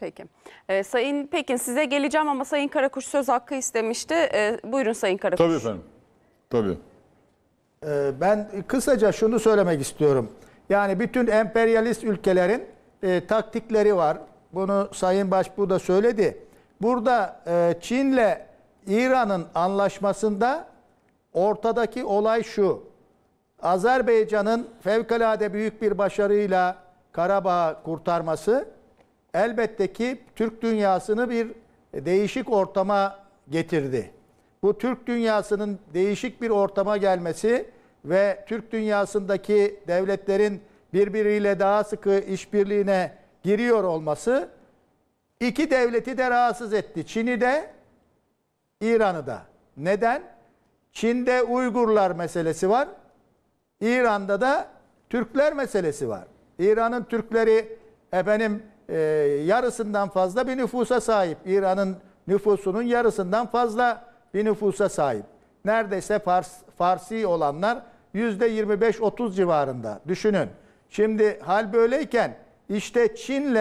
Peki. Ee, Sayın Pekin size geleceğim ama Sayın Karakuş söz hakkı istemişti. Ee, buyurun Sayın Karakuş. Tabii efendim. Tabii. Ee, ben kısaca şunu söylemek istiyorum. Yani bütün emperyalist ülkelerin e, taktikleri var. Bunu Sayın Başbuğ da söyledi. Burada e, Çin'le İran'ın anlaşmasında ortadaki olay şu. Azerbaycan'ın fevkalade büyük bir başarıyla Karabağ'ı kurtarması elbette ki Türk dünyasını bir değişik ortama getirdi. Bu Türk dünyasının değişik bir ortama gelmesi ve Türk dünyasındaki devletlerin birbiriyle daha sıkı işbirliğine giriyor olması iki devleti de rahatsız etti. Çin'i de İran'ı da. Neden? Çin'de Uygurlar meselesi var. İran'da da Türkler meselesi var. İran'ın Türkleri efendim e, yarısından fazla bir nüfusa sahip. İran'ın nüfusunun yarısından fazla bir nüfusa sahip. Neredeyse Fars, Farsi olanlar %25-30 civarında. Düşünün. Şimdi hal böyleyken işte Çin'le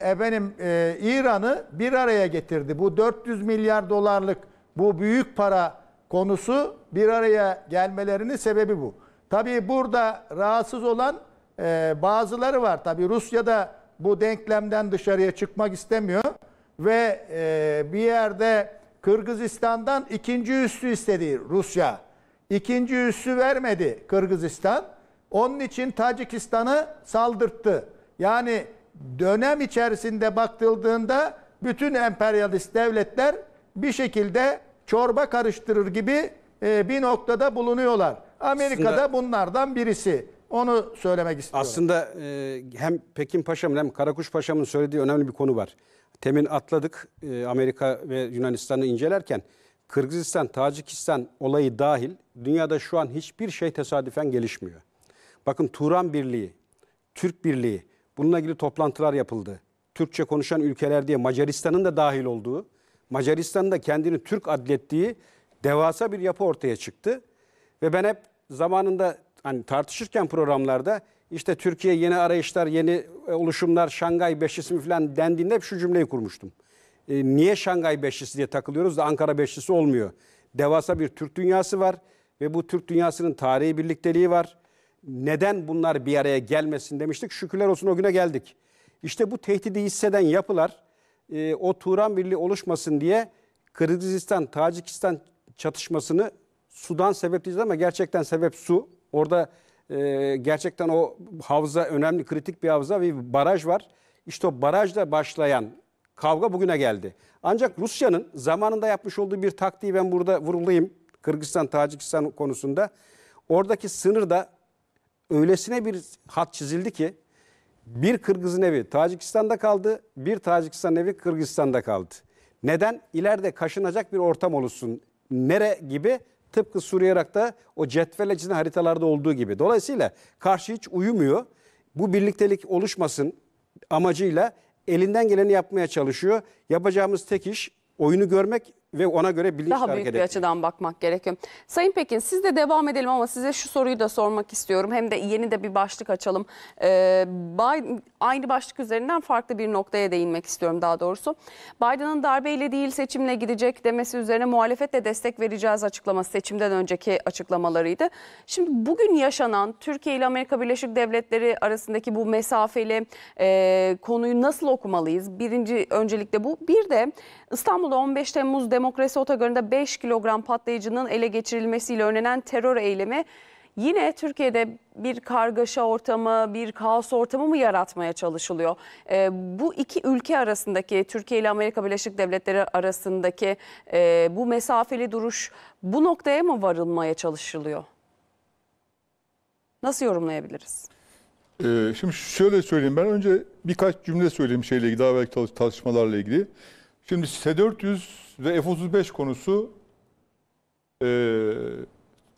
efendim e, İran'ı bir araya getirdi. Bu 400 milyar dolarlık bu büyük para konusu bir araya gelmelerinin sebebi bu. Tabii burada rahatsız olan e, bazıları var. Tabii Rusya'da bu denklemden dışarıya çıkmak istemiyor ve e, bir yerde Kırgızistan'dan ikinci üssü istedi Rusya. İkinci üssü vermedi Kırgızistan. Onun için Tacikistan'ı saldırttı. Yani dönem içerisinde baktıldığında bütün emperyalist devletler bir şekilde çorba karıştırır gibi e, bir noktada bulunuyorlar. Amerika'da bunlardan birisi. Onu söylemek istiyorum. Aslında e, hem Pekin Paşa'mın hem Karakuş Paşa'mın söylediği önemli bir konu var. Temin atladık e, Amerika ve Yunanistan'ı incelerken. Kırgızistan, Tacikistan olayı dahil dünyada şu an hiçbir şey tesadüfen gelişmiyor. Bakın Turan Birliği, Türk Birliği bununla ilgili toplantılar yapıldı. Türkçe konuşan ülkeler diye Macaristan'ın da dahil olduğu, Macaristan'ın da kendini Türk adlettiği devasa bir yapı ortaya çıktı. Ve ben hep zamanında hani tartışırken programlarda işte Türkiye yeni arayışlar, yeni e, oluşumlar, Şangay Beşlisi mi falan dendiğinde hep şu cümleyi kurmuştum. E, niye Şangay Beşlisi diye takılıyoruz da Ankara Beşlisi olmuyor? Devasa bir Türk dünyası var ve bu Türk dünyasının tarihi birlikteliği var. Neden bunlar bir araya gelmesin demiştik. Şükürler olsun o güne geldik. İşte bu tehdidi hisseden yapılar e, o Turan Birliği oluşmasın diye Kırgızistan, Tacikistan çatışmasını sudan sebepliydi ama gerçekten sebep su. Orada e, gerçekten o havza önemli, kritik bir havza bir baraj var. İşte o barajla başlayan kavga bugüne geldi. Ancak Rusya'nın zamanında yapmış olduğu bir taktiği ben burada vurulayım. Kırgızistan, Tacikistan konusunda. Oradaki sınırda öylesine bir hat çizildi ki bir Kırgız'ın evi Tacikistan'da kaldı, bir Tacikistan evi Kırgızistan'da kaldı. Neden? İleride kaşınacak bir ortam olursun Nere gibi Tıpkı Suriye Irak'ta o cetvel içinde haritalarda olduğu gibi. Dolayısıyla karşı hiç uyumuyor. Bu birliktelik oluşmasın amacıyla elinden geleni yapmaya çalışıyor. Yapacağımız tek iş oyunu görmek, ve ona göre bilinçli Daha büyük bir açıdan bakmak gerekiyor. Sayın Pekin siz de devam edelim ama size şu soruyu da sormak istiyorum. Hem de yeni de bir başlık açalım. Ee, aynı başlık üzerinden farklı bir noktaya değinmek istiyorum daha doğrusu. Biden'ın darbeyle değil seçimle gidecek demesi üzerine muhalefetle destek vereceğiz açıklaması seçimden önceki açıklamalarıydı. Şimdi bugün yaşanan Türkiye ile Amerika Birleşik Devletleri arasındaki bu mesafeli e, konuyu nasıl okumalıyız? Birinci öncelikle bu. Bir de İstanbul'da 15 Temmuz'da Demokrasi Otogarı'nda 5 kilogram patlayıcının ele geçirilmesiyle önlenen terör eylemi yine Türkiye'de bir kargaşa ortamı, bir kaos ortamı mı yaratmaya çalışılıyor? E, bu iki ülke arasındaki, Türkiye ile Amerika Birleşik Devletleri arasındaki e, bu mesafeli duruş bu noktaya mı varılmaya çalışılıyor? Nasıl yorumlayabiliriz? Ee, şimdi şöyle söyleyeyim ben önce birkaç cümle söyleyeyim şeyle ilgili daha belki tartışmalarla ilgili. Şimdi S-400 ve F-35 konusu e,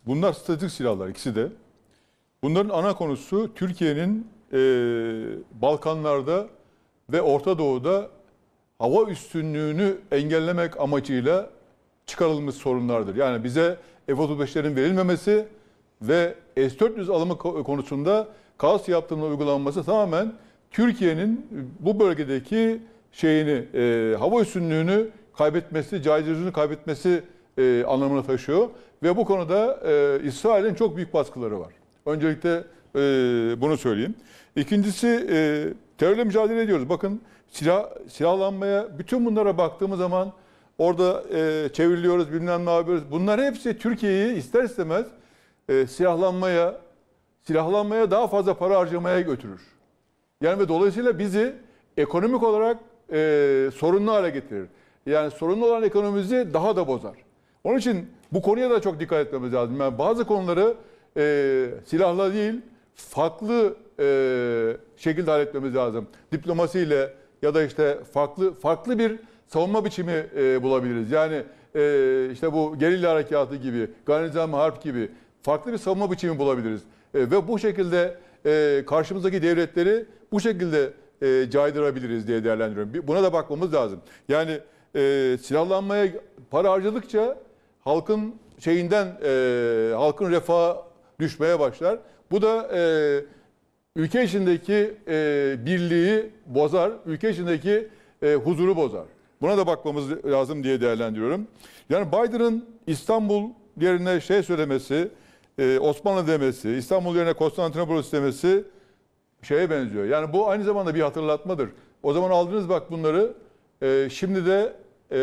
bunlar stratejik silahlar ikisi de. Bunların ana konusu Türkiye'nin e, Balkanlarda ve Orta Doğu'da hava üstünlüğünü engellemek amacıyla çıkarılmış sorunlardır. Yani bize F-35'lerin verilmemesi ve S-400 alımı konusunda kaos yaptığının uygulanması tamamen Türkiye'nin bu bölgedeki şeyini, e, hava üstünlüğünü kaybetmesi, caydırıcını kaybetmesi e, anlamına taşıyor. Ve bu konuda e, İsrail'in çok büyük baskıları var. Öncelikle e, bunu söyleyeyim. İkincisi e, terörle mücadele ediyoruz. Bakın silah silahlanmaya bütün bunlara baktığımız zaman orada e, çevriliyoruz bilmem ne yapıyoruz. Bunlar hepsi Türkiye'yi ister istemez e, silahlanmaya silahlanmaya daha fazla para harcamaya götürür. Yani ve dolayısıyla bizi ekonomik olarak e, sorunlu hale getirir. Yani sorunlu olan ekonomimizi daha da bozar. Onun için bu konuya da çok dikkat etmemiz lazım. Yani bazı konuları e, silahla değil, farklı e, şekilde halletmemiz lazım. Diplomasiyle ya da işte farklı farklı bir savunma biçimi e, bulabiliriz. Yani e, işte bu gerilla harekatı gibi, garnizam harp gibi farklı bir savunma biçimi bulabiliriz. E, ve bu şekilde e, karşımızdaki devletleri bu şekilde e, caydırabiliriz diye değerlendiriyorum. Buna da bakmamız lazım. Yani e, silahlanmaya para harcadıkça halkın şeyinden e, halkın refah düşmeye başlar. Bu da e, ülke içindeki e, birliği bozar, ülke içindeki e, huzuru bozar. Buna da bakmamız lazım diye değerlendiriyorum. Yani Biden'ın İstanbul yerine şey söylemesi, e, Osmanlı demesi, İstanbul yerine Konstantinopolis demesi şeye benziyor. Yani bu aynı zamanda bir hatırlatmadır. O zaman aldınız bak bunları, e, şimdi de e,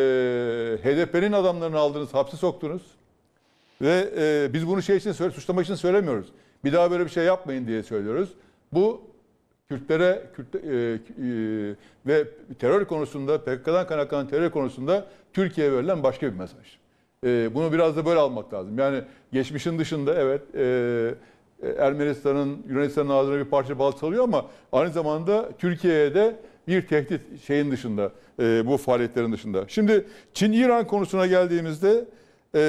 ee, HDP'nin adamlarını aldınız, hapse soktunuz. Ve e, biz bunu şey için suçlamak için söylemiyoruz. Bir daha böyle bir şey yapmayın diye söylüyoruz. Bu Kürtlere Kürt, e, e, ve terör konusunda PKK'dan kaynaklanan terör konusunda Türkiye'ye verilen başka bir mesaj. E, bunu biraz da böyle almak lazım. Yani geçmişin dışında evet e, e Ermenistan'ın Yunanistan'ın ağzına bir parça bal çalıyor ama aynı zamanda Türkiye'ye de bir tehdit şeyin dışında, e, bu faaliyetlerin dışında. Şimdi Çin-İran konusuna geldiğimizde e,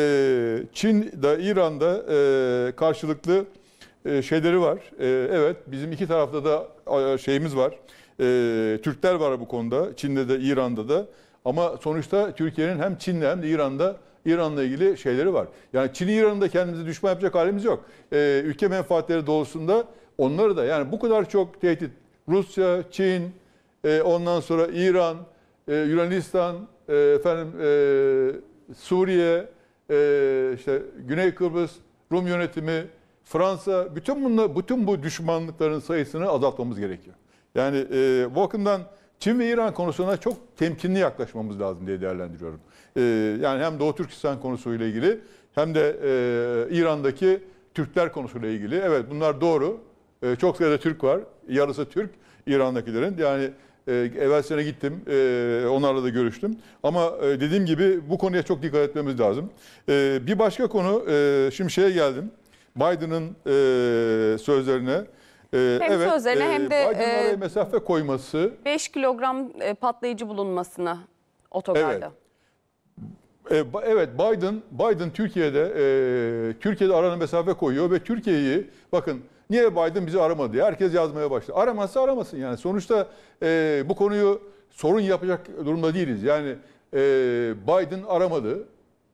Çin da İran'da e, karşılıklı e, şeyleri var. E, evet bizim iki tarafta da şeyimiz var. E, Türkler var bu konuda. Çin'de de İran'da da. Ama sonuçta Türkiye'nin hem Çin'de hem de İran'da İran'la ilgili şeyleri var. Yani Çin İran'da kendimize düşman yapacak halimiz yok. E, ülke menfaatleri doğrusunda onları da yani bu kadar çok tehdit Rusya, Çin, e, ondan sonra İran, e, Yunanistan, e, efendim e, Suriye, e, işte Güney Kıbrıs, Rum yönetimi, Fransa, bütün bunlar, bütün bu düşmanlıkların sayısını azaltmamız gerekiyor. Yani e, bu bakımdan Çin ve İran konusuna çok temkinli yaklaşmamız lazım diye değerlendiriyorum. E, yani hem Doğu Türkistan konusuyla ilgili hem de e, İran'daki Türkler konusuyla ilgili. Evet bunlar doğru. E, çok sayıda Türk var. Yarısı Türk İran'dakilerin. Yani e, evvel sene gittim. E, onlarla da görüştüm. Ama e, dediğim gibi bu konuya çok dikkat etmemiz lazım. E, bir başka konu, e, şimdi şeye geldim. Biden'ın e, sözlerine. Ee, Hem evet, sözlerine e, hem de e, mesafe koyması. 5 kilogram e, patlayıcı bulunmasına otogarda. Evet. E, evet Biden Biden Türkiye'de e, Türkiye'de arana mesafe koyuyor ve Türkiye'yi bakın Niye Biden bizi aramadı diye herkes yazmaya başladı. Aramazsa aramasın yani. Sonuçta e, bu konuyu sorun yapacak durumda değiliz. Yani e, Biden aramadı.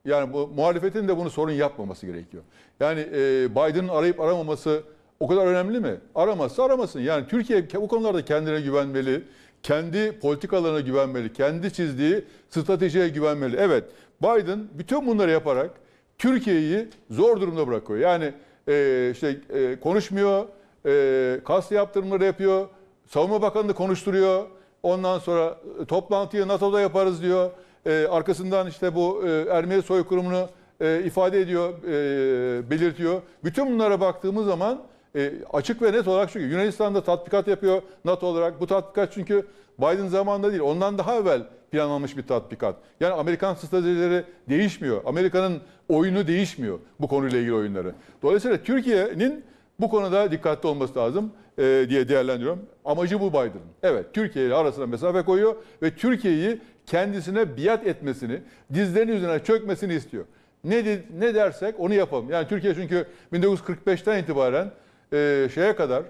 Yani bu, muhalefetin de bunu sorun yapmaması gerekiyor. Yani e, Biden'ın arayıp aramaması o kadar önemli mi? Aramazsa aramasın. Yani Türkiye bu konularda kendine güvenmeli, kendi politikalarına güvenmeli, kendi çizdiği stratejiye güvenmeli. Evet, Biden bütün bunları yaparak Türkiye'yi zor durumda bırakıyor. Yani e, işte e, konuşmuyor, e, kas yaptırımları yapıyor, savunma bakanını konuşturuyor. Ondan sonra e, toplantıyı NATO'da yaparız diyor. E, arkasından işte bu e, Ermeni soykırımını e, ifade ediyor, e, belirtiyor. Bütün bunlara baktığımız zaman e, açık ve net olarak çünkü Yunanistan'da tatbikat yapıyor NATO olarak. Bu tatbikat çünkü Biden zamanında değil, ondan daha evvel planlanmış bir tatbikat. Yani Amerikan stratejileri değişmiyor. Amerika'nın oyunu değişmiyor bu konuyla ilgili oyunları. Dolayısıyla Türkiye'nin bu konuda dikkatli olması lazım e, diye değerlendiriyorum. Amacı bu Biden'ın. Evet Türkiye ile arasına mesafe koyuyor ve Türkiye'yi kendisine biat etmesini, dizlerinin üzerine çökmesini istiyor. Ne, ne dersek onu yapalım. Yani Türkiye çünkü 1945'ten itibaren e, şeye kadar,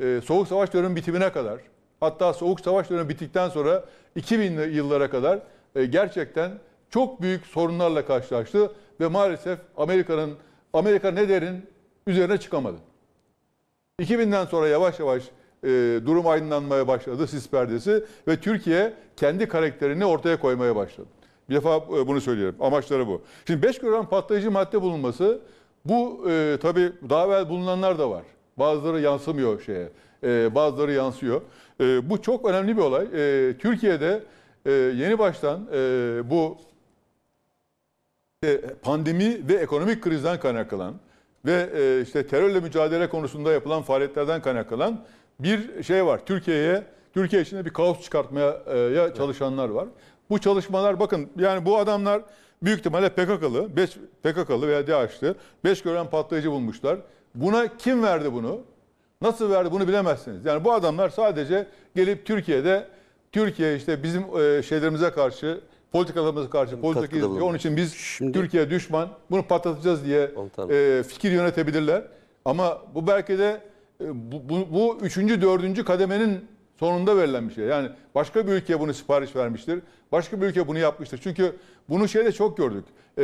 e, Soğuk Savaş dönemi bitimine kadar, hatta Soğuk Savaş dönemi bittikten sonra 2000'li yıllara kadar e, gerçekten çok büyük sorunlarla karşılaştı ve maalesef Amerika'nın Amerika ne derin üzerine çıkamadı. 2000'den sonra yavaş yavaş e, durum aydınlanmaya başladı sis perdesi ve Türkiye kendi karakterini ortaya koymaya başladı. Bir defa e, bunu söylüyorum, Amaçları bu. Şimdi 5 gram patlayıcı madde bulunması bu e, tabii daha evvel bulunanlar da var. Bazıları yansımıyor şeye. Ee, bazıları yansıyor. Ee, bu çok önemli bir olay. Ee, Türkiye'de e, yeni baştan e, bu e, pandemi ve ekonomik krizden kaynaklanan ve işte terörle mücadele konusunda yapılan faaliyetlerden kaynaklanan bir şey var. Türkiye'ye Türkiye içinde bir kaos çıkartmaya çalışanlar var. Bu çalışmalar bakın yani bu adamlar büyük ihtimalle PKK'lı, PKK'lı veya DAEŞ'li 5 gören patlayıcı bulmuşlar. Buna kim verdi bunu? Nasıl verdi bunu bilemezsiniz. Yani bu adamlar sadece gelip Türkiye'de Türkiye işte bizim e, şeylerimize karşı politikalarımıza karşı politik onun için biz Şimdi, Türkiye düşman bunu patlatacağız diye e, fikir yönetebilirler. Ama bu belki de e, bu, bu, bu üçüncü dördüncü kademenin sonunda verilen bir şey. Yani başka bir ülke bunu sipariş vermiştir. Başka bir ülke bunu yapmıştır. Çünkü bunu şeyde çok gördük. E,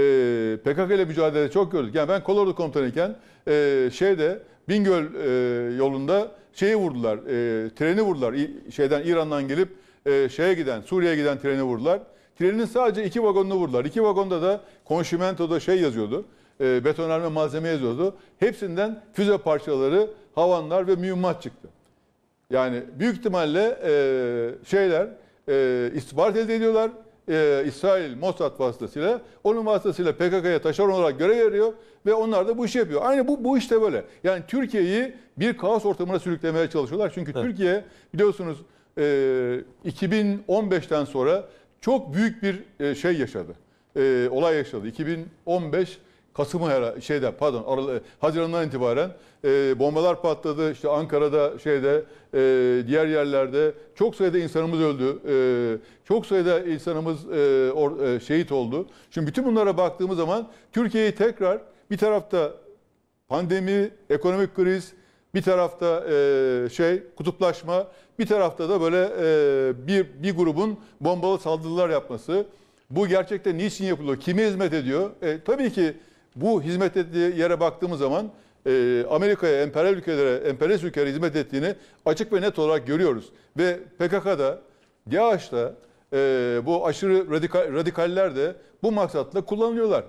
PKK ile mücadelede çok gördük. Yani ben Kolordu komutanıyken e, şeyde Bingöl e, yolunda şeyi vurdular, e, treni vurdular. şeyden İran'dan gelip e, şeye giden, Suriye'ye giden treni vurdular. Trenin sadece iki vagonunu vurdular. İki vagonda da konşimentoda şey yazıyordu. E, betonarme malzeme yazıyordu. Hepsinden füze parçaları, havanlar ve mühimmat çıktı. Yani büyük ihtimalle e, şeyler e, istihbarat elde ediyorlar. E, İsrail Mossad vasıtasıyla onun vasıtasıyla PKK'ya taşeron olarak görev veriyor ve onlar da bu işi yapıyor. Aynı bu, bu işte böyle. Yani Türkiye'yi bir kaos ortamına sürüklemeye çalışıyorlar. Çünkü evet. Türkiye biliyorsunuz e, 2015'ten sonra çok büyük bir e, şey yaşadı. E, olay yaşadı. 2015 Kasım'ı her şeyde pardon Aral e, Haziran'dan itibaren e, bombalar patladı. İşte Ankara'da şeyde e, diğer yerlerde çok sayıda insanımız öldü. E, çok sayıda insanımız e, or, e, şehit oldu. Şimdi bütün bunlara baktığımız zaman Türkiye'yi tekrar bir tarafta pandemi, ekonomik kriz, bir tarafta e, şey kutuplaşma, bir tarafta da böyle e, bir bir grubun bombalı saldırılar yapması. Bu gerçekten niçin yapılıyor? Kime hizmet ediyor? E, tabii ki bu hizmet ettiği yere baktığımız zaman e, Amerika'ya, emperyal ülkelere, emperyalist ülkelere hizmet ettiğini açık ve net olarak görüyoruz. Ve PKK'da, DAEŞ'ta e, bu aşırı radikal, radikaller de bu maksatla kullanılıyorlar.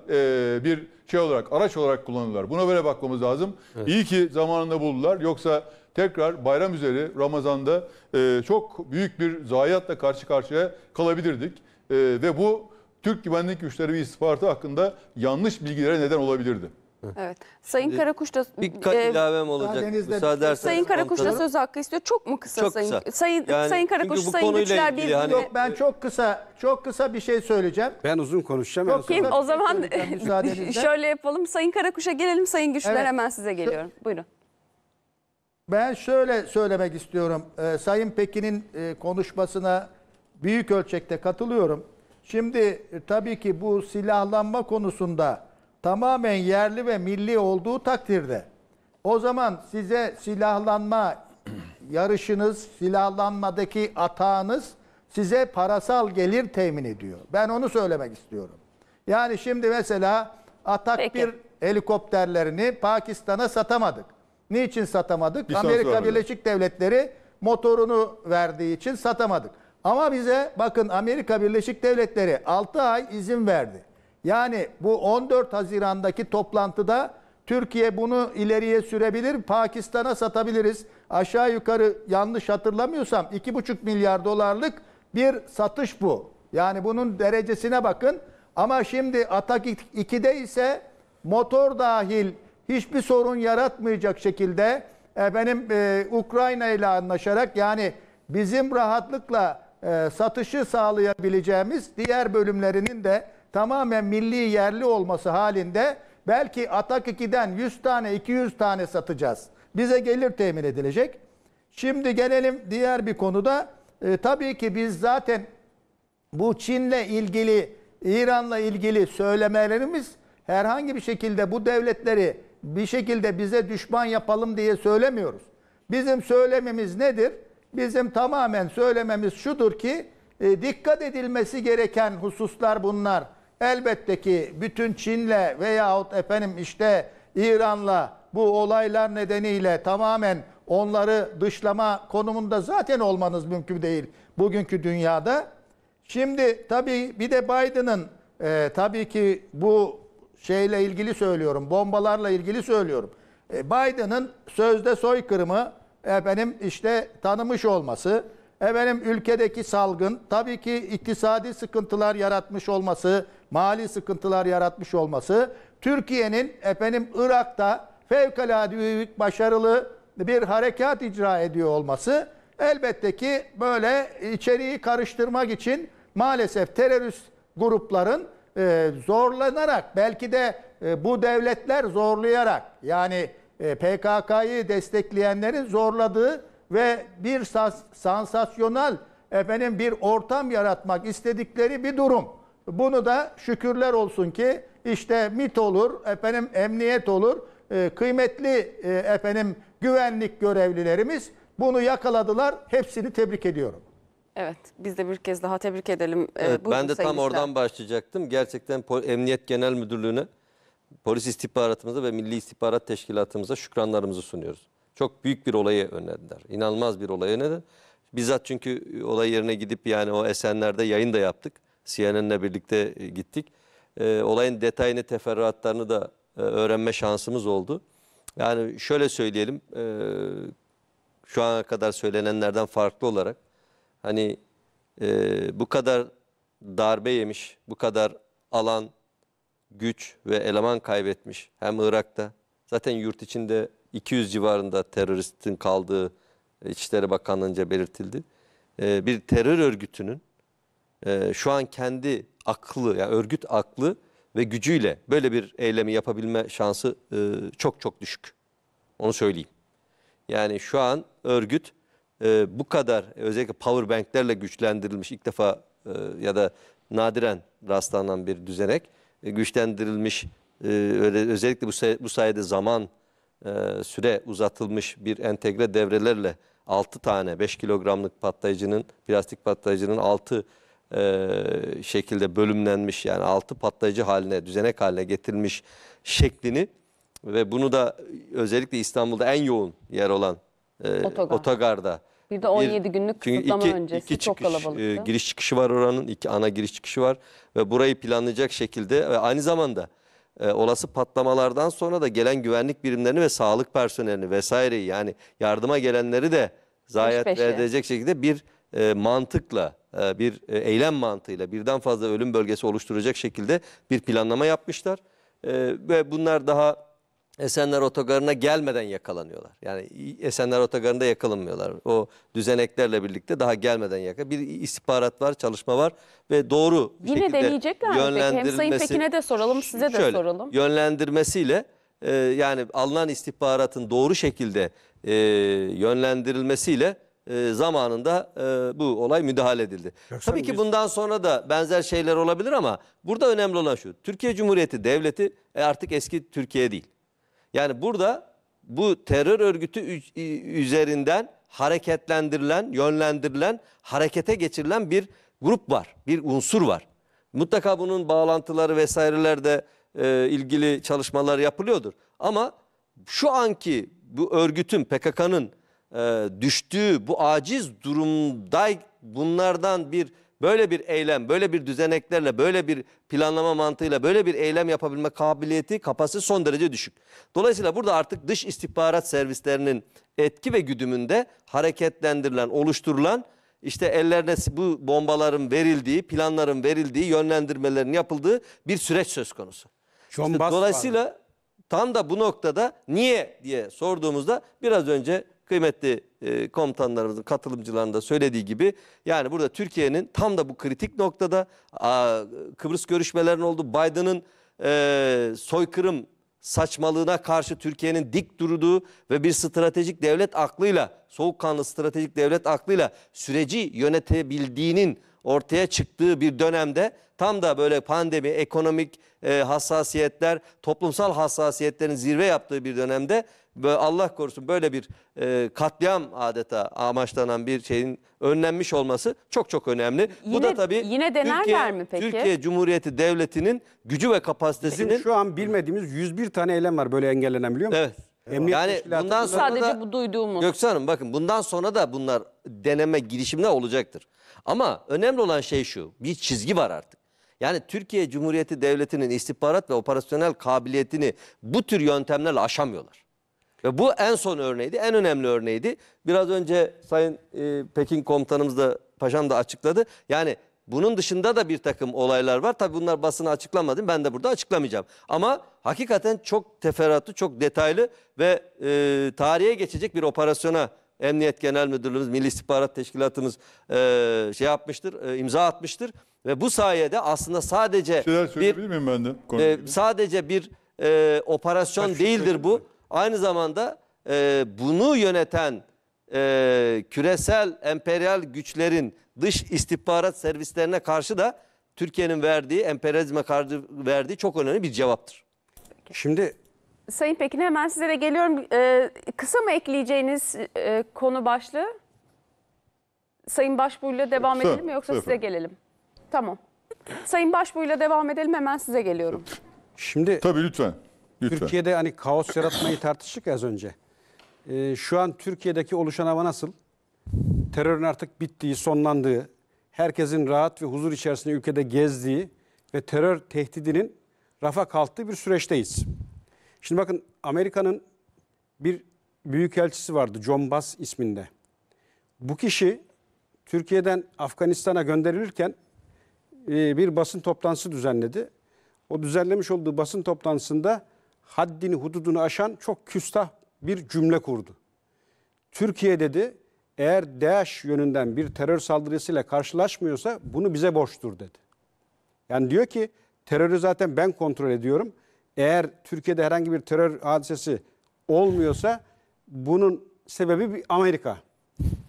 E, bir şey olarak, araç olarak kullanılıyorlar. Buna böyle bakmamız lazım. Evet. İyi ki zamanında buldular. Yoksa tekrar bayram üzeri Ramazan'da e, çok büyük bir zayiatla karşı karşıya kalabilirdik. E, ve bu Türk güvenlik güçleri ve istihbaratı hakkında yanlış bilgilere neden olabilirdi. Evet. Sayın Şimdi Karakuş da bir e, ilavem olacak. Müsaade ederseniz. Sayın Karakuş da söz hakkı istiyor. Çok mu kısa Çok kısa. Sayın, Yani Sayın Karakuş çünkü bu Sayın Güçler ilgili Birliği'ne? hani- Yok ben çok kısa çok kısa bir şey söyleyeceğim. Ben uzun konuşacağım. en Yok, Kim? O zaman şöyle yapalım. Sayın Karakuş'a gelelim. Sayın Güçler Evet. hemen size geliyorum. Buyurun. Ben şöyle söylemek istiyorum. Ee, Sayın Pekin'in e, konuşmasına büyük ölçekte katılıyorum. Şimdi e, tabii ki bu silahlanma konusunda tamamen yerli ve milli olduğu takdirde o zaman size silahlanma yarışınız, silahlanmadaki atağınız size parasal gelir temin ediyor. Ben onu söylemek istiyorum. Yani şimdi mesela atak Peki. bir helikopterlerini Pakistan'a satamadık. Niçin satamadık? Bir Amerika Birleşik Devletleri motorunu verdiği için satamadık. Ama bize bakın Amerika Birleşik Devletleri 6 ay izin verdi. Yani bu 14 Haziran'daki toplantıda Türkiye bunu ileriye sürebilir, Pakistan'a satabiliriz. Aşağı yukarı yanlış hatırlamıyorsam 2,5 milyar dolarlık bir satış bu. Yani bunun derecesine bakın. Ama şimdi Atak 2'de ise motor dahil hiçbir sorun yaratmayacak şekilde efendim e, Ukrayna ile anlaşarak yani bizim rahatlıkla e, satışı sağlayabileceğimiz diğer bölümlerinin de tamamen milli yerli olması halinde belki Atak 2'den 100 tane 200 tane satacağız. Bize gelir temin edilecek. Şimdi gelelim diğer bir konuda. E, tabii ki biz zaten bu Çin'le ilgili, İran'la ilgili söylemelerimiz herhangi bir şekilde bu devletleri bir şekilde bize düşman yapalım diye söylemiyoruz. Bizim söylememiz nedir? Bizim tamamen söylememiz şudur ki e, dikkat edilmesi gereken hususlar bunlar. Elbette ki bütün Çin'le veyahut efendim işte İran'la bu olaylar nedeniyle tamamen onları dışlama konumunda zaten olmanız mümkün değil bugünkü dünyada. Şimdi tabii bir de Biden'ın e, tabii ki bu şeyle ilgili söylüyorum, bombalarla ilgili söylüyorum. E, Biden'ın sözde soykırımı efendim işte tanımış olması, efendim ülkedeki salgın, tabii ki iktisadi sıkıntılar yaratmış olması mali sıkıntılar yaratmış olması Türkiye'nin efendim Irak'ta fevkalade büyük başarılı bir harekat icra ediyor olması elbette ki böyle içeriği karıştırmak için maalesef terörist grupların e, zorlanarak belki de e, bu devletler zorlayarak yani e, PKK'yı destekleyenlerin zorladığı ve bir sans sansasyonel efendim bir ortam yaratmak istedikleri bir durum. Bunu da şükürler olsun ki işte MIT olur, efendim emniyet olur, ee, kıymetli e, efendim güvenlik görevlilerimiz bunu yakaladılar. Hepsini tebrik ediyorum. Evet, biz de bir kez daha tebrik edelim. Ee, evet, ee, ben de tam İslam. oradan başlayacaktım. Gerçekten Emniyet Genel Müdürlüğü'ne, polis istihbaratımıza ve Milli İstihbarat Teşkilatımıza şükranlarımızı sunuyoruz. Çok büyük bir olayı önlediler. İnanılmaz bir olayı önlediler. Bizzat çünkü olay yerine gidip yani o esenlerde yayın da yaptık. CNN'le birlikte e, gittik. E, olayın detayını, teferruatlarını da e, öğrenme şansımız oldu. Yani şöyle söyleyelim, e, şu ana kadar söylenenlerden farklı olarak hani e, bu kadar darbe yemiş, bu kadar alan, güç ve eleman kaybetmiş hem Irak'ta zaten yurt içinde 200 civarında teröristin kaldığı İçişleri Bakanlığı'nca belirtildi. E, bir terör örgütünün e, şu an kendi aklı, yani örgüt aklı ve gücüyle böyle bir eylemi yapabilme şansı e, çok çok düşük. Onu söyleyeyim. Yani şu an örgüt e, bu kadar özellikle power banklerle güçlendirilmiş ilk defa e, ya da nadiren rastlanan bir düzenek e, güçlendirilmiş e, öyle, özellikle bu, bu sayede zaman e, süre uzatılmış bir entegre devrelerle 6 tane 5 kilogramlık patlayıcının plastik patlayıcının 6 e, şekilde bölümlenmiş yani altı patlayıcı haline, düzenek haline getirilmiş şeklini ve bunu da özellikle İstanbul'da en yoğun yer olan e, Otogar. otogarda bir de 17 günlük kısıtlama iki, öncesi iki çıkış, çok e, kalabalıktı. E, giriş çıkışı var oranın, iki ana giriş çıkışı var ve burayı planlayacak şekilde ve aynı zamanda e, olası patlamalardan sonra da gelen güvenlik birimlerini ve sağlık personelini vesaireyi yani yardıma gelenleri de zayiat verecek şekilde bir e, mantıkla e, bir e, eylem mantığıyla birden fazla ölüm bölgesi oluşturacak şekilde bir planlama yapmışlar. E, ve bunlar daha Esenler Otogarı'na gelmeden yakalanıyorlar. Yani Esenler Otogarı'nda yakalanmıyorlar. O düzeneklerle birlikte daha gelmeden yaka. Bir istihbarat var, çalışma var ve doğru bir Yine şekilde deneyecekler yönlendirilmesi. Hem Sayın Pekin'e de soralım, size de şöyle, soralım. Yönlendirmesiyle e, yani alınan istihbaratın doğru şekilde e, yönlendirilmesiyle e, zamanında e, bu olay müdahale edildi. Yoksa Tabii ki biz... bundan sonra da benzer şeyler olabilir ama burada önemli olan şu. Türkiye Cumhuriyeti Devleti e, artık eski Türkiye değil. Yani burada bu terör örgütü üzerinden hareketlendirilen, yönlendirilen, harekete geçirilen bir grup var, bir unsur var. Mutlaka bunun bağlantıları vesairelerde e, ilgili çalışmalar yapılıyordur. Ama şu anki bu örgütün, PKK'nın e, düştüğü bu aciz durumda bunlardan bir böyle bir eylem, böyle bir düzeneklerle, böyle bir planlama mantığıyla, böyle bir eylem yapabilme kabiliyeti, kapasitesi son derece düşük. Dolayısıyla burada artık dış istihbarat servislerinin etki ve güdümünde hareketlendirilen, oluşturulan işte ellerine bu bombaların verildiği, planların verildiği, yönlendirmelerin yapıldığı bir süreç söz konusu. İşte dolayısıyla var. tam da bu noktada niye diye sorduğumuzda biraz önce kıymetli e, komutanlarımızın katılımcılarında söylediği gibi yani burada Türkiye'nin tam da bu kritik noktada a, Kıbrıs görüşmelerinin oldu. Biden'ın e, soykırım saçmalığına karşı Türkiye'nin dik durduğu ve bir stratejik devlet aklıyla soğukkanlı stratejik devlet aklıyla süreci yönetebildiğinin ortaya çıktığı bir dönemde tam da böyle pandemi, ekonomik e, hassasiyetler, toplumsal hassasiyetlerin zirve yaptığı bir dönemde böyle Allah korusun böyle bir e, katliam adeta amaçlanan bir şeyin önlenmiş olması çok çok önemli. Yine, Bu da tabii yine denerler Türkiye, mi peki? Türkiye Cumhuriyeti Devleti'nin gücü ve kapasitesinin... Şu an bilmediğimiz 101 tane eylem var böyle engellenen biliyor musunuz? Evet. Emniyet Yani bundan bunları- sonra da Sadece bu duyduğumuz. Göksu Hanım bakın bundan sonra da bunlar deneme girişimler olacaktır. Ama önemli olan şey şu bir çizgi var artık. Yani Türkiye Cumhuriyeti Devleti'nin istihbarat ve operasyonel kabiliyetini bu tür yöntemlerle aşamıyorlar. Ve bu en son örneğiydi, en önemli örneğiydi. Biraz önce Sayın e, Pekin Komutanımız da Paşam da açıkladı. Yani bunun dışında da bir takım olaylar var. Tabii bunlar basına açıklamadım. Ben de burada açıklamayacağım. Ama hakikaten çok teferruatlı, çok detaylı ve e, tarihe geçecek bir operasyona Emniyet Genel Müdürlüğümüz, Milli İstihbarat Teşkilatımız e, şey yapmıştır, e, imza atmıştır ve bu sayede aslında sadece bir miyim ben de? e, sadece bir e, operasyon Ha, değildir bu. Aynı zamanda e, bunu yöneten e, küresel emperyal güçlerin dış istihbarat servislerine karşı da Türkiye'nin verdiği, emperyalizme karşı verdiği çok önemli bir cevaptır. Şimdi Sayın Pekin hemen size de geliyorum. Ee, kısa mı ekleyeceğiniz e, konu başlığı? Sayın Başbuğ'yla devam Kısa, edelim mi yoksa kısa size gelelim? Tamam. Sayın Başbuğ'yla devam edelim hemen size geliyorum. şimdi Tabii lütfen. Lütfen. Türkiye'de hani kaos yaratmayı tartıştık az önce. Ee, şu an Türkiye'deki oluşan hava nasıl? terörün artık bittiği, sonlandığı, herkesin rahat ve huzur içerisinde ülkede gezdiği ve terör tehdidinin rafa kalktığı bir süreçteyiz. Şimdi bakın Amerika'nın bir büyükelçisi vardı John Bass isminde. Bu kişi Türkiye'den Afganistan'a gönderilirken e, bir basın toplantısı düzenledi. O düzenlemiş olduğu basın toplantısında haddini hududunu aşan çok küstah bir cümle kurdu. Türkiye dedi eğer DAEŞ yönünden bir terör saldırısıyla karşılaşmıyorsa bunu bize borçtur dedi. Yani diyor ki terörü zaten ben kontrol ediyorum. Eğer Türkiye'de herhangi bir terör hadisesi olmuyorsa bunun sebebi bir Amerika.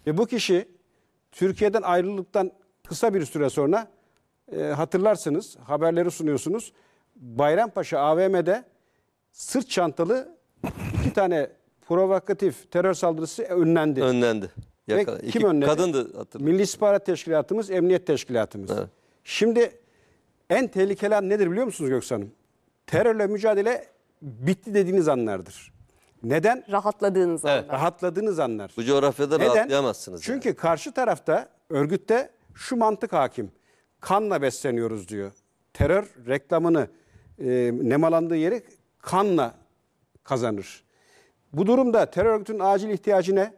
Ve bu kişi Türkiye'den ayrıldıktan kısa bir süre sonra e, hatırlarsınız haberleri sunuyorsunuz. Bayrampaşa AVM'de sırt çantalı iki tane provokatif terör saldırısı önlendi. Önlendi. Yakala, Ve kim önledi? Kadındı hatırlıyorum. Milli İstihbarat Teşkilatımız, Emniyet Teşkilatımız. Evet. Şimdi en tehlikeli an nedir biliyor musunuz Göksu Hanım? Terörle mücadele bitti dediğiniz anlardır. Neden? Rahatladığınız evet. anlar. Rahatladığınız anlar. Bu coğrafyada Neden? rahatlayamazsınız. Çünkü yani. karşı tarafta örgütte şu mantık hakim. Kanla besleniyoruz diyor. Terör reklamını e, nemalandığı yeri kanla kazanır. Bu durumda terör örgütünün acil ihtiyacı ne?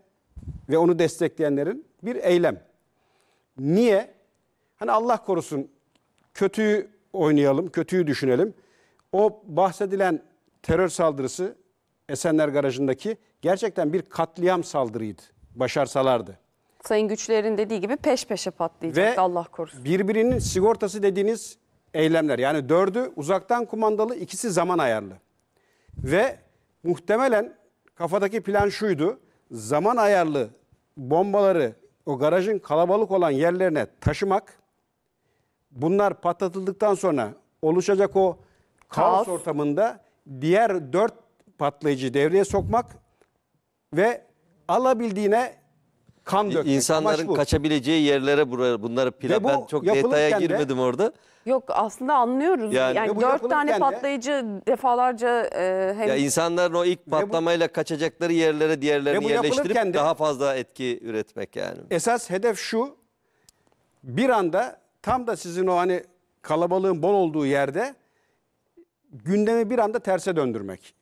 ve onu destekleyenlerin bir eylem. Niye? Hani Allah korusun kötüyü oynayalım, kötüyü düşünelim. O bahsedilen terör saldırısı Esenler Garajı'ndaki gerçekten bir katliam saldırıydı. Başarsalardı. Sayın Güçler'in dediği gibi peş peşe patlayacaktı Ve Allah korusun. birbirinin sigortası dediğiniz eylemler. Yani dördü uzaktan kumandalı, ikisi zaman ayarlı. Ve muhtemelen kafadaki plan şuydu zaman ayarlı bombaları o garajın kalabalık olan yerlerine taşımak, bunlar patlatıldıktan sonra oluşacak o kaos, kaos ortamında diğer dört patlayıcı devreye sokmak ve alabildiğine kan dökmek. İnsanların kaçabileceği yerlere bunları plan. ben çok detaya girmedim de, orada. Yok aslında anlıyoruz. Yani, yani dört tane de, patlayıcı defalarca e, hem... Ya insanların o ilk patlamayla bu, kaçacakları yerlere diğerlerini yerleştirip de, daha fazla etki üretmek yani. Esas hedef şu. Bir anda tam da sizin o hani kalabalığın bol olduğu yerde gündemi bir anda terse döndürmek.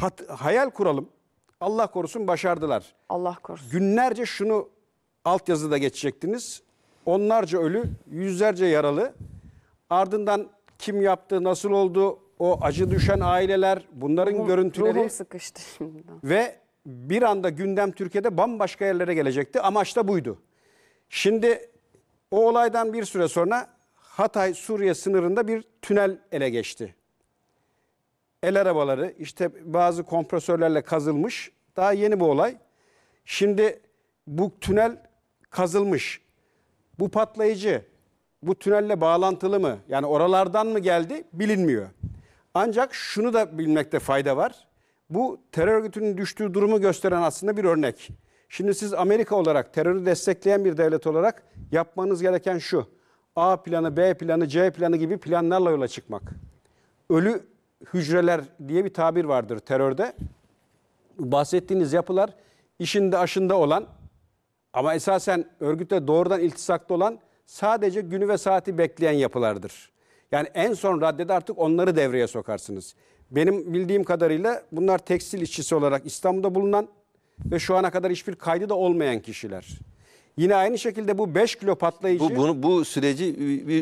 Hat, hayal kuralım. Allah korusun başardılar. Allah korusun. Günlerce şunu altyazıda geçecektiniz. Onlarca ölü, yüzlerce yaralı. Ardından kim yaptı, nasıl oldu, o acı düşen aileler, bunların ruhum, görüntüleri. Ruhum sıkıştı şimdi. Ve bir anda gündem Türkiye'de bambaşka yerlere gelecekti. Amaç da buydu. Şimdi o olaydan bir süre sonra Hatay-Suriye sınırında bir tünel ele geçti el arabaları işte bazı kompresörlerle kazılmış. Daha yeni bu olay. Şimdi bu tünel kazılmış. Bu patlayıcı bu tünelle bağlantılı mı? Yani oralardan mı geldi bilinmiyor. Ancak şunu da bilmekte fayda var. Bu terör örgütünün düştüğü durumu gösteren aslında bir örnek. Şimdi siz Amerika olarak terörü destekleyen bir devlet olarak yapmanız gereken şu. A planı, B planı, C planı gibi planlarla yola çıkmak. Ölü hücreler diye bir tabir vardır terörde. Bahsettiğiniz yapılar işinde aşında olan ama esasen örgütle doğrudan iltisakta olan sadece günü ve saati bekleyen yapılardır. Yani en son raddede artık onları devreye sokarsınız. Benim bildiğim kadarıyla bunlar tekstil işçisi olarak İstanbul'da bulunan ve şu ana kadar hiçbir kaydı da olmayan kişiler. Yine aynı şekilde bu 5 kilo patlayıcı... Bu, bunu, bu süreci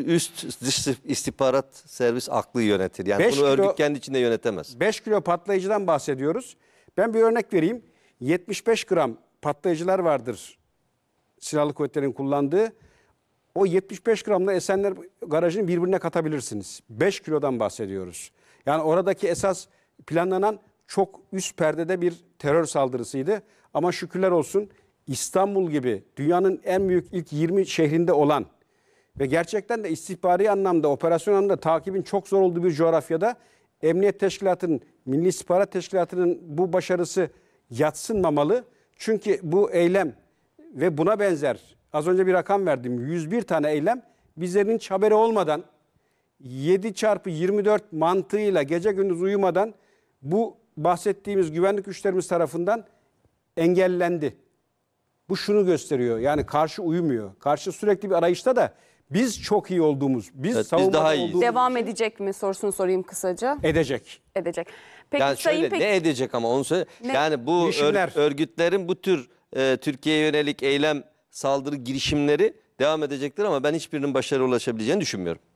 üst dış istihbarat servis aklı yönetir. Yani bunu kilo, örgüt kendi içinde yönetemez. 5 kilo patlayıcıdan bahsediyoruz. Ben bir örnek vereyim. 75 gram patlayıcılar vardır silahlı kuvvetlerin kullandığı. O 75 gramla Esenler garajını birbirine katabilirsiniz. 5 kilodan bahsediyoruz. Yani oradaki esas planlanan çok üst perdede bir terör saldırısıydı. Ama şükürler olsun İstanbul gibi dünyanın en büyük ilk 20 şehrinde olan ve gerçekten de istihbari anlamda, operasyon anlamda takibin çok zor olduğu bir coğrafyada Emniyet Teşkilatı'nın, Milli İstihbarat Teşkilatı'nın bu başarısı yatsınmamalı. Çünkü bu eylem ve buna benzer az önce bir rakam verdim 101 tane eylem bizlerin hiç haberi olmadan 7 çarpı 24 mantığıyla gece gündüz uyumadan bu bahsettiğimiz güvenlik güçlerimiz tarafından engellendi. Bu şunu gösteriyor. Yani karşı uyumuyor. Karşı sürekli bir arayışta da biz çok iyi olduğumuz, biz evet, savunmada biz daha iyiyiz. Devam edecek mi sorusunu sorayım kısaca. Edecek. Edecek. Peki yani sayın şöyle, peki... ne edecek ama onu söyle. Yani bu ör, örgütlerin bu tür e, Türkiye'ye yönelik eylem, saldırı girişimleri devam edecektir ama ben hiçbirinin başarı ulaşabileceğini düşünmüyorum.